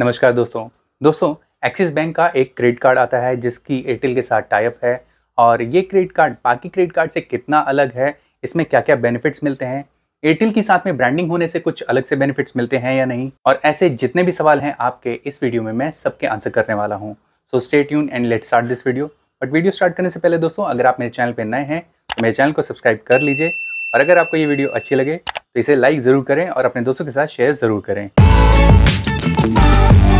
नमस्कार दोस्तों दोस्तों एक्सिस बैंक का एक क्रेडिट कार्ड आता है जिसकी एयरटेल के साथ टाइप है और ये क्रेडिट कार्ड बाकी क्रेडिट कार्ड से कितना अलग है इसमें क्या क्या बेनिफिट्स मिलते हैं एयरटेल के साथ में ब्रांडिंग होने से कुछ अलग से बेनिफिट्स मिलते हैं या नहीं और ऐसे जितने भी सवाल हैं आपके इस वीडियो में मैं सबके आंसर करने वाला हूँ सो स्टेट यून and let start this video but video start करने से पहले दोस्तों अगर आप मेरे चैनल पर नए हैं तो मेरे चैनल को सब्सक्राइब कर लीजिए और अगर आपको ये वीडियो अच्छी लगे तो इसे लाइक ज़रूर करें और अपने दोस्तों के साथ शेयर ज़रूर करें Thank you.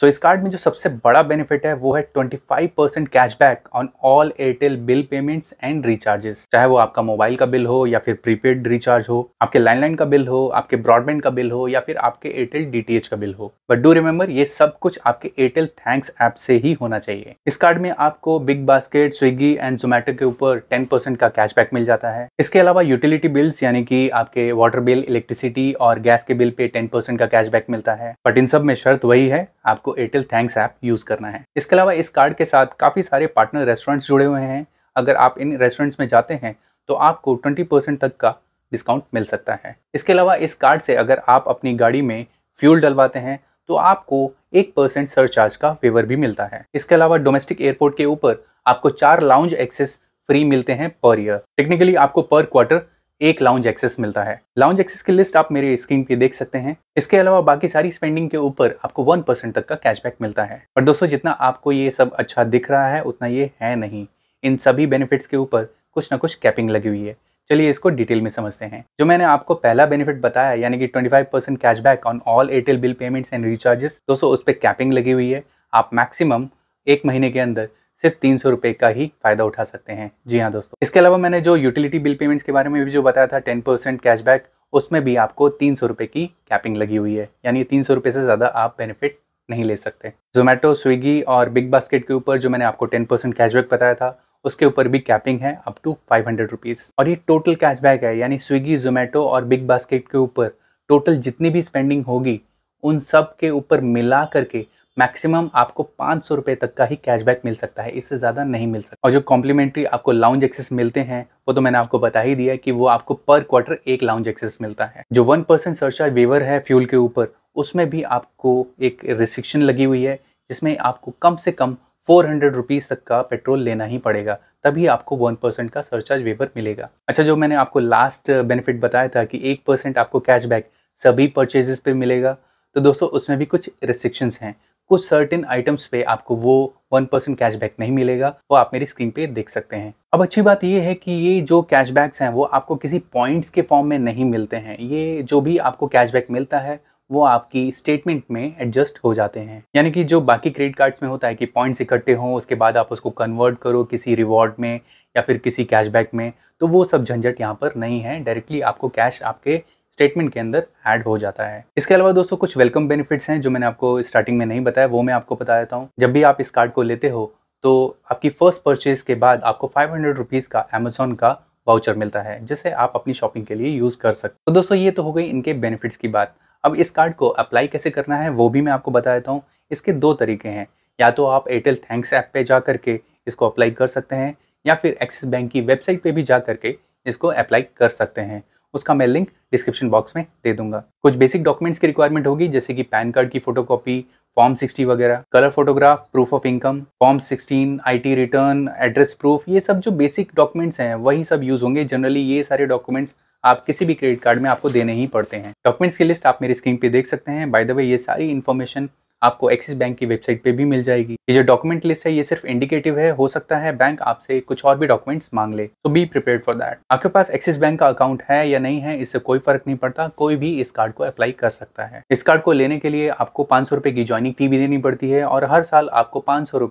सो so, इस कार्ड में जो सबसे बड़ा बेनिफिट है वो है 25% percent cashback on all Airtel bill payments and recharges चाहे वो आपका मोबाइल का बिल हो या फिर प्रीपेड रिचार्ज हो आपके लैंडलाइन का बिल हो आपके ब्रॉडबैंड का बिल हो या फिर आपके एयरटेल डी का बिल हो बट डू रिमेम्बर ये सब कुछ आपके एयरटेल थैंक्स ऐप से ही होना चाहिए इस कार्ड में आपको Big Basket Swiggy and Zomato के ऊपर टेन का कैशबैक मिल जाता है इसके अलावा यूटिलिटी बिल्स यानी कि आपके वाटर बिल इलेक्ट्रिसिटी और गैस के बिल पे टेन का कैशबैक मिलता है बट इन सब में शर्त वही है आपको आपको एयरटेल थैंक्स ऐप यूज़ करना है इसके अलावा इस कार्ड के साथ काफ़ी सारे पार्टनर रेस्टोरेंट्स जुड़े हुए हैं अगर आप इन रेस्टोरेंट्स में जाते हैं तो आपको 20 परसेंट तक का डिस्काउंट मिल सकता है इसके अलावा इस कार्ड से अगर आप अपनी गाड़ी में फ्यूल डलवाते हैं तो आपको एक परसेंट सरचार्ज का वेवर भी मिलता है इसके अलावा डोमेस्टिक एयरपोर्ट के ऊपर आपको चार लाउंज एक्सेस फ्री मिलते हैं पर ईयर टेक्निकली आपको पर क्वार्टर एक लाउंज एक्सेस मिलता है लाउंज एक्सेस की लिस्ट आप मेरे स्क्रीन पे देख सकते हैं इसके अलावा बाकी सारी स्पेंडिंग के ऊपर आपको वन परसेंट तक का कैशबैक मिलता है पर दोस्तों जितना आपको ये सब अच्छा दिख रहा है उतना ये है नहीं इन सभी बेनिफिट्स के ऊपर कुछ ना कुछ कैपिंग लगी हुई है चलिए इसको डिटेल में समझते हैं जो मैंने आपको पहला बेनिफिट बताया यानी कि 25 percent cashback on all Airtel bill payments and recharges दोस्तों उस पर कैपिंग लगी हुई है आप मैक्सिमम एक महीने के अंदर सिर्फ तीन सौ रुपए का ही फायदा उठा सकते हैं जी हाँ दोस्तों इसके अलावा मैंने जो यूटिलिटी बिल पेमेंट्स के बारे में भी जो बताया था टेन परसेंट कैशबैक उसमें भी आपको तीन सौ रुपए की कैपिंग लगी हुई है यानी तीन सौ रुपए से ज़्यादा आप बेनिफिट नहीं ले सकते जोमेटो स्विगी और बिग बास्केट के ऊपर जो मैंने आपको टेन परसेंट कैशबैक बताया था उसके ऊपर भी कैपिंग है up to five hundred rupees और ये टोटल कैशबैक है यानी स्विगी जोमेटो और बिग बास्केट के ऊपर टोटल जितनी भी स्पेंडिंग होगी उन सब के ऊपर मिला करके मैक्सिमम आपको पाँच सौ रुपये तक का ही कैशबैक मिल सकता है इससे ज़्यादा नहीं मिल सकता और जो कॉम्प्लीमेंट्री आपको लाउंज एक्सेस मिलते हैं वो तो मैंने आपको बता ही दिया कि वो आपको पर क्वार्टर एक लाउंज एक्सेस मिलता है जो वन परसेंट सरचार्ज वेवर है फ्यूल के ऊपर उसमें भी आपको एक रिस्ट्रिक्शन लगी हुई है जिसमें आपको कम से कम फोर हंड्रेड रुपीज़ तक का पेट्रोल लेना ही पड़ेगा तभी आपको वन परसेंट का सरचार्ज वेवर मिलेगा अच्छा जो मैंने आपको लास्ट बेनिफिट बताया था कि एक परसेंट आपको कैशबैक सभी परचेजेस पे मिलेगा तो दोस्तों उसमें भी कुछ रिस्ट्रिक्शंस हैं कुछ सर्टेन आइटम्स पे आपको वो वन परसेंट कैशबैक नहीं मिलेगा वो आप मेरी स्क्रीन पे देख सकते हैं अब अच्छी बात ये है कि ये जो कैशबैक्स हैं वो आपको किसी पॉइंट्स के फॉर्म में नहीं मिलते हैं ये जो भी आपको कैशबैक मिलता है वो आपकी स्टेटमेंट में एडजस्ट हो जाते हैं यानी कि जो बाकी क्रेडिट कार्ड्स में होता है कि पॉइंट्स इकट्ठे हों उसके बाद आप उसको कन्वर्ट करो किसी रिवॉर्ड में या फिर किसी कैशबैक में तो वो सब झंझट यहाँ पर नहीं है डायरेक्टली आपको कैश आपके स्टेटमेंट के अंदर ऐड हो जाता है इसके अलावा दोस्तों कुछ वेलकम बेनिफिट्स हैं जो मैंने आपको स्टार्टिंग में नहीं बताया वो मैं आपको बता देता हूँ जब भी आप इस कार्ड को लेते हो तो आपकी फर्स्ट परचेज के बाद आपको फाइव हंड्रेड रुपीज़ का अमेजोन का वाउचर मिलता है जिसे आप अपनी शॉपिंग के लिए यूज़ कर सकते तो दोस्तों ये तो हो गई इनके बेनिफिट्स की बात अब इस कार्ड को अप्लाई कैसे करना है वो भी मैं आपको बता देता हूँ इसके दो तरीके हैं या तो आप एयरटेल थैंक्स ऐप पे जा करके इसको अप्लाई कर सकते हैं या फिर एक्सिस बैंक की वेबसाइट पे भी जा करके इसको अप्लाई कर सकते हैं उसका मैं लिंक डिस्क्रिप्शन बॉक्स में दे दूंगा कुछ बेसिक डॉक्यूमेंट्स की रिक्वायरमेंट होगी जैसे कि पैन कार्ड की फोटोकॉपी फॉर्म 60 वगैरह colour photograph proof of income form 16 IT return address proof ये सब जो बेसिक डॉक्यूमेंट्स हैं वही सब यूज होंगे जनरली ये सारे डॉक्यूमेंट्स आप किसी भी क्रेडिट कार्ड में आपको देने ही पड़ते हैं डॉक्यूमेंट्स की लिस्ट आप मेरी स्क्रीन पे देख सकते हैं बाय द वे ये सारी इन्फॉर्मेशन आपको एक्सिस बैंक की वेबसाइट पे भी मिल जाएगी ये जो डॉक्यूमेंट लिस्ट है ये सिर्फ इंडिकेटिव है हो सकता है बैंक आपसे कुछ और भी डॉक्यूमेंट्स मांग ले तो बी प्रिपेयर फॉर दैट आपके पास एक्सिस बैंक का अकाउंट है या नहीं है इससे कोई फर्क नहीं पड़ता कोई भी इस कार्ड को अप्लाई कर सकता है इस कार्ड को लेने के लिए आपको पांच सौ की ज्वाइनिंग फी भी देनी पड़ती है और हर साल आपको पांच सौ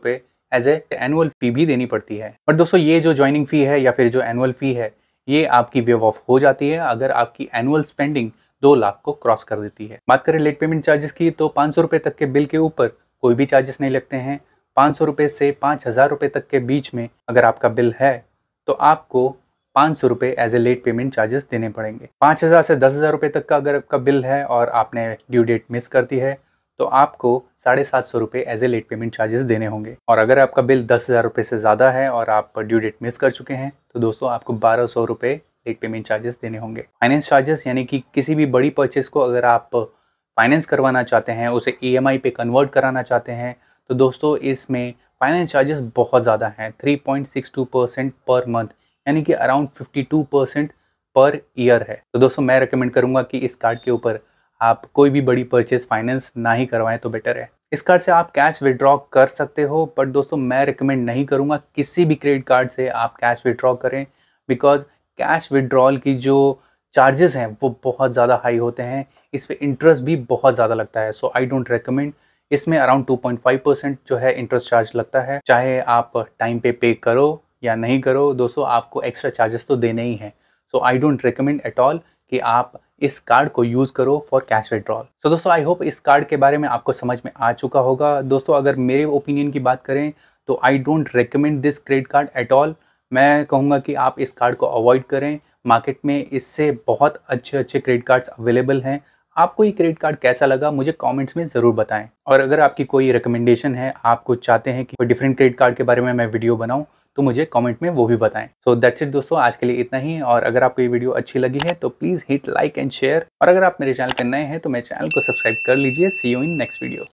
एज ए एनुअल फी भी देनी पड़ती है बट दोस्तों ये जो ज्वाइनिंग फी है या फिर जो एनुअल फी है ये आपकी वेव ऑफ हो जाती है अगर आपकी एनुअल स्पेंडिंग दो लाख को क्रॉस कर देती है बात करें लेट पेमेंट चार्जेस की तो पाँच सौ तक के बिल के ऊपर कोई भी चार्जेस नहीं लगते हैं पाँच सौ से पाँच हज़ार तक के बीच में अगर आपका बिल है तो आपको पाँच सौ रुपये as a late payment charges देने पड़ेंगे पाँच हज़ार से दस हज़ार रुपये तक का अगर आपका बिल है और आपने ड्यू डेट मिस कर दी है तो आपको साढ़े सात सौ रुपये as a late payment charges देने होंगे और अगर आपका बिल दस हज़ार रुपये से ज़्यादा है और आप ड्यू डेट मिस कर चुके हैं तो दोस्तों आपको बारह सौ रुपये एक पेमेंट चार्जेस देने होंगे फाइनेंस चार्जेस यानी कि किसी भी बड़ी परचेज को अगर आप फाइनेंस करवाना चाहते हैं उसे ई e पे कन्वर्ट कराना चाहते हैं तो दोस्तों इसमें फाइनेंस चार्जेस बहुत ज़्यादा हैं 3.62 परसेंट पर मंथ यानी कि अराउंड 52 परसेंट पर ईयर है तो दोस्तों मैं रिकमेंड करूंगा कि इस कार्ड के ऊपर आप कोई भी बड़ी परचेज फाइनेंस ना ही करवाएं तो बेटर है इस कार्ड से आप कैश विड्रॉ कर सकते हो बट दोस्तों मैं रिकमेंड नहीं करूंगा किसी भी क्रेडिट कार्ड से आप कैश विड्रॉ करें बिकॉज कैश विड्रॉल की जो चार्जेस हैं वो बहुत ज़्यादा हाई होते हैं इस पर इंटरेस्ट भी बहुत ज़्यादा लगता है सो आई डोंट रिकमेंड इसमें अराउंड 2.5 परसेंट जो है इंटरेस्ट चार्ज लगता है चाहे आप टाइम पे पे करो या नहीं करो दोस्तों आपको एक्स्ट्रा चार्जेस तो देने ही हैं so I don't recommend at all कि आप इस कार्ड को यूज़ करो फॉर कैश विड्रॉल तो दोस्तों आई होप इस कार्ड के बारे में आपको समझ में आ चुका होगा दोस्तों अगर मेरे ओपिनियन की बात करें तो I don't recommend this credit card at all मैं कहूँगा कि आप इस कार्ड को अवॉइड करें मार्केट में इससे बहुत अच्छे अच्छे क्रेडिट कार्ड्स अवेलेबल हैं आपको ये क्रेडिट कार्ड कैसा लगा मुझे कमेंट्स में ज़रूर बताएं और अगर आपकी कोई रिकमेंडेशन है आप कुछ चाहते हैं कि कोई डिफरेंट क्रेडिट कार्ड के बारे में मैं वीडियो बनाऊं तो मुझे कमेंट में वो भी बताएं सो दैट्स इट दोस्तों आज के लिए इतना ही और अगर आपको ये वीडियो अच्छी लगी है तो please hit like and share और अगर आप मेरे चैनल पर नए हैं तो मेरे चैनल को सब्सक्राइब कर लीजिए see you in next video